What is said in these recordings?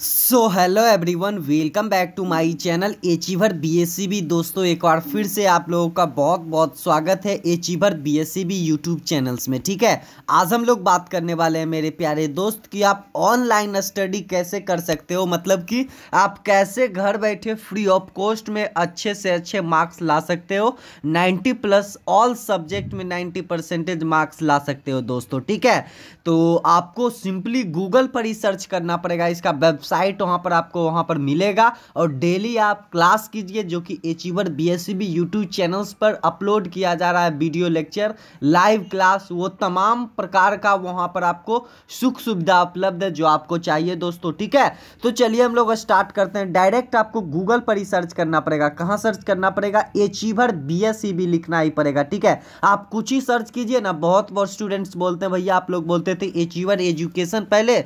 so hello everyone welcome back to my channel achiever C B दोस्तों एक बार फिर से आप लोगों का बहुत बहुत स्वागत है achiever C B YouTube channels में ठीक है आज हम लोग बात करने वाले हैं मेरे प्यारे दोस्त कि आप ऑनलाइन स्टडी कैसे कर सकते हो मतलब कि आप कैसे घर बैठे फ्री ऑफ कॉस्ट में अच्छे से अच्छे मार्क्स ला सकते हो नाइन्टी प्लस ऑल सब्जेक्ट में नाइन्टी परसेंटेज मार्क्स ला सकते हो दोस्तों ठीक है तो आपको सिंपली गूगल पर ही सर्च करना पड़ेगा इसका वेब वेबसाइट वहाँ पर आपको वहाँ पर मिलेगा और डेली आप क्लास कीजिए जो कि achiever B S YouTube channels पर अपलोड किया जा रहा है वीडियो लेक्चर लाइव क्लास वो तमाम प्रकार का वहाँ पर आपको सुख सुविधा उपलब्ध है जो आपको चाहिए दोस्तों ठीक है तो चलिए हम लोग स्टार्ट करते हैं डायरेक्ट आपको गूगल पर ही सर्च करना पड़ेगा कहाँ सर्च करना पड़ेगा एचीवर बी एस लिखना ही पड़ेगा ठीक है आप कुछ ही सर्च कीजिए ना बहुत बहुत स्टूडेंट्स बोलते हैं भैया आप लोग बोलते थे एचीवर एजुकेशन पहले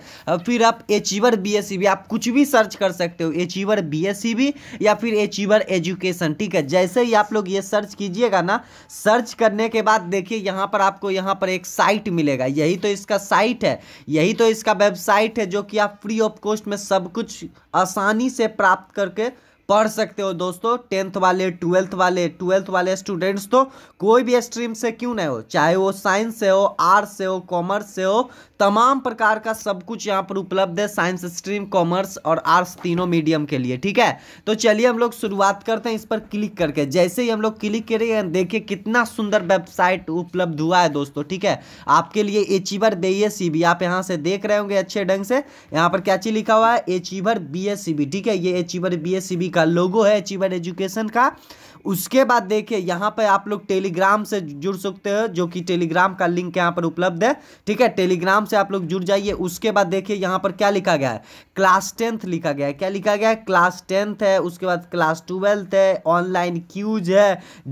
फिर आप एचीवर बी एस आप कुछ भी सर्च कर सकते हो एचीवर बीएससी भी या फिर एचीवर एजुकेशन ठीक है जैसे ही आप लोग ये सर्च कीजिएगा ना सर्च करने के बाद देखिए यहाँ पर आपको यहाँ पर एक साइट मिलेगा यही तो इसका साइट है यही तो इसका वेबसाइट है जो कि आप फ्री ऑफ कॉस्ट में सब कुछ आसानी से प्राप्त करके पढ़ सकते हो दोस्तों टेंथ वाले ट्वेल्थ वाले ट्वेल्थ वाले स्टूडेंट्स तो कोई भी स्ट्रीम से क्यों ना हो चाहे वो साइंस से हो आर्ट्स से हो कॉमर्स से हो तमाम प्रकार का सब कुछ यहाँ पर उपलब्ध है साइंस स्ट्रीम कॉमर्स और आर्ट्स तीनों मीडियम के लिए ठीक है तो चलिए हम लोग शुरुआत करते हैं इस पर क्लिक करके जैसे ही हम लोग क्लिक करेंगे देखिए कितना सुंदर वेबसाइट उपलब्ध हुआ है दोस्तों ठीक है आपके लिए एचीवर दे सी बी आप यहाँ से देख रहे होंगे अच्छे ढंग से यहाँ पर क्या चीज लिखा हुआ है achiever B S C B ठीक है ये achiever B S C B का लोगो है अचीवर एजुकेशन का उसके बाद देखिए यहाँ पर आप लोग टेलीग्राम से जुड़ सकते हो जो कि टेलीग्राम का लिंक यहाँ पर उपलब्ध है ठीक है टेलीग्राम से आप लोग जुड़ जाइए उसके बाद देखिए यहाँ पर क्या लिखा गया है क्लास टेंथ लिखा गया है क्या लिखा गया है क्लास टेंथ है उसके बाद क्लास ट्वेल्थ है ऑनलाइन क्यूज है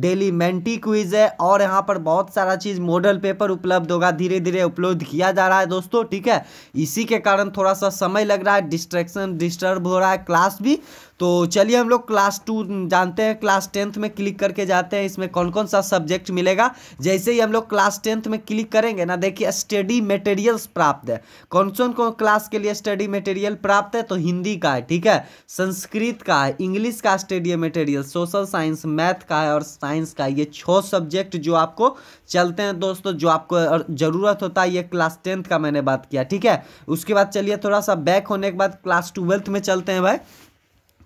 डेली मेंटी क्विज है और यहाँ पर बहुत सारा चीज़ मॉडल पेपर उपलब्ध होगा धीरे धीरे उपलब्ध किया जा रहा है दोस्तों ठीक है इसी के कारण थोड़ा सा समय लग रहा है डिस्ट्रैक्शन डिस्टर्ब हो रहा है क्लास भी तो चलिए हम लोग क्लास टू जानते हैं क्लास टेंथ में क्लिक करके जाते हैं इसमें कौन कौन सा सब्जेक्ट मिलेगा जैसे ही हम लोग क्लास टेंथ में क्लिक करेंगे ना देखिए स्टडी मटेरियल्स प्राप्त है कौन कौन कौन क्लास के लिए स्टडी मटेरियल प्राप्त है तो हिंदी का है ठीक है संस्कृत का है इंग्लिश का study material social science math का है और साइंस का ये छः सब्जेक्ट जो आपको चलते हैं दोस्तों जो आपको ज़रूरत होता है ये क्लास टेंथ का मैंने बात किया ठीक है उसके बाद चलिए थोड़ा सा बैक होने के बाद क्लास ट्वेल्थ में चलते हैं भाई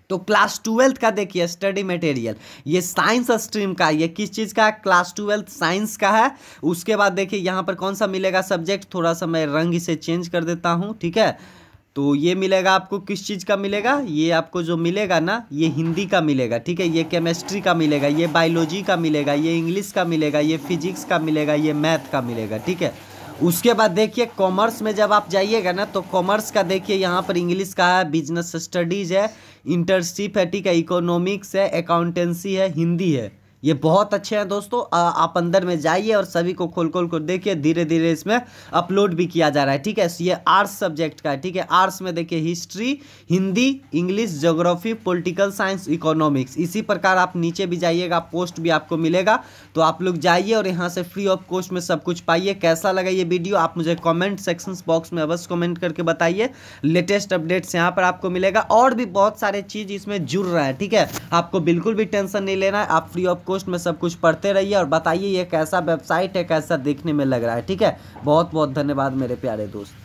तो क्लास ट्वेल्थ का देखिए स्टडी मटेरियल ये साइंस स्ट्रीम का ये किस चीज़ का क्लास ट्वेल्थ साइंस का है उसके बाद देखिए यहाँ पर कौन सा मिलेगा सब्जेक्ट थोड़ा सा मैं रंग इसे चेंज कर देता हूँ ठीक है तो ये मिलेगा आपको किस चीज़ का मिलेगा ये आपको जो मिलेगा ना ये हिंदी का मिलेगा ठीक है ये केमिस्ट्री का मिलेगा ये बायोलॉजी का मिलेगा ये इंग्लिश का मिलेगा ये फिजिक्स का मिलेगा ये मैथ का मिलेगा ठीक है उसके बाद देखिए कॉमर्स में जब आप जाइएगा ना तो कॉमर्स का देखिए यहाँ पर इंग्लिश का है बिजनेस स्टडीज़ है इंटर्नशिप है ठीक है इकोनॉमिक्स है अकाउंटेंसी है हिंदी है ये बहुत अच्छे हैं दोस्तों आप अंदर में जाइए और सभी को खोल खोल कर देखिए धीरे धीरे इसमें अपलोड भी किया जा रहा है ठीक है ये आर्ट्स सब्जेक्ट का है ठीक है आर्ट्स में देखिए history Hindi English geography political science economics इसी प्रकार आप नीचे भी जाइएगा पोस्ट भी आपको मिलेगा तो आप लोग जाइए और यहाँ से फ्री ऑफ कॉस्ट में सब कुछ पाइए कैसा लगा ये वीडियो आप मुझे कॉमेंट सेक्शन बॉक्स में अवश्य कॉमेंट करके बताइए लेटेस्ट अपडेट्स यहाँ पर आपको मिलेगा और भी बहुत सारे चीज़ इसमें जुड़ रहा है ठीक है आपको बिल्कुल भी टेंशन नहीं लेना है आप फ्री ऑफ कॉस्ट पोस्ट में सब कुछ पढ़ते रहिए और बताइए ये कैसा वेबसाइट है कैसा देखने में लग रहा है ठीक है बहुत बहुत धन्यवाद मेरे प्यारे दोस्त